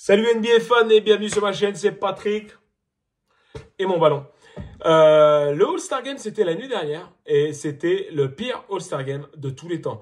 Salut NBA fans et bienvenue sur ma chaîne, c'est Patrick et mon ballon. Euh, le All-Star Game, c'était la nuit dernière et c'était le pire All-Star Game de tous les temps.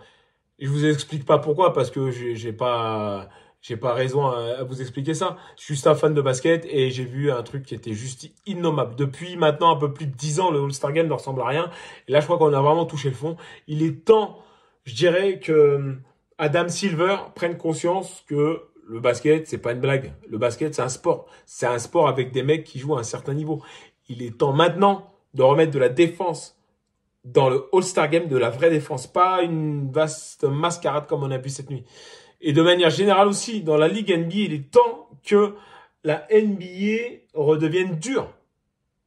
Je vous explique pas pourquoi parce que j'ai pas j'ai pas raison à, vous expliquer ça. Je suis juste un fan de basket et j'ai vu un truc qui était juste innommable. Depuis maintenant un peu plus de 10 ans, le All-Star Game ne ressemble à rien. Et là, je crois qu'on a vraiment touché le fond. Il est temps, je dirais, que euh, Adam Silver prenne conscience que le basket, c'est pas une blague. Le basket, c'est un sport. C'est un sport avec des mecs qui jouent à un certain niveau. Il est temps maintenant de remettre de la défense dans le All-Star Game, de la vraie défense, pas une vaste mascarade comme on a vu cette nuit. Et de manière générale aussi, dans la Ligue NBA, il est temps que la NBA redevienne dure.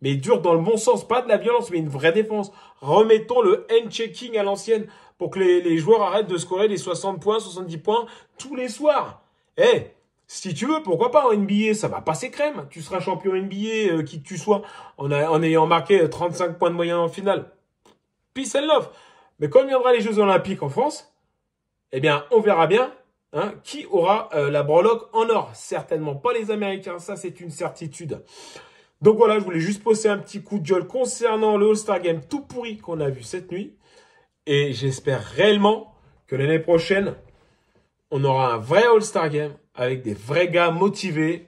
Mais dure dans le bon sens, pas de la violence, mais une vraie défense. Remettons le hand-checking à l'ancienne pour que les, les joueurs arrêtent de scorer les 60 points, 70 points tous les soirs. Eh, si tu veux, pourquoi pas en NBA, ça va passer crème. Tu seras champion NBA, euh, qui que tu sois, en, ayant marqué 35 euh, points de moyenne en finale. Peace and love. Mais quand viendra les Jeux Olympiques en France, eh bien, on verra bien hein, qui aura euh, la breloque en or. Certainement pas les Américains, ça c'est une certitude. Donc voilà, je voulais juste poser un petit coup de gueule concernant le All-Star Game tout pourri qu'on a vu cette nuit. Et j'espère réellement que l'année prochaine, on aura un vrai All-Star Game avec des vrais gars motivés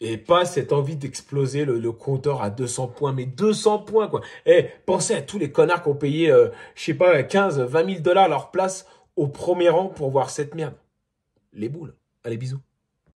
et pas cette envie d'exploser le, compteur à 200 points. Mais 200 points, quoi. Eh, pensez à tous les connards qui ont payé, euh, je sais pas, 15, 20 000 dollars leur place au premier rang pour voir cette merde. Les boules. Allez, bisous.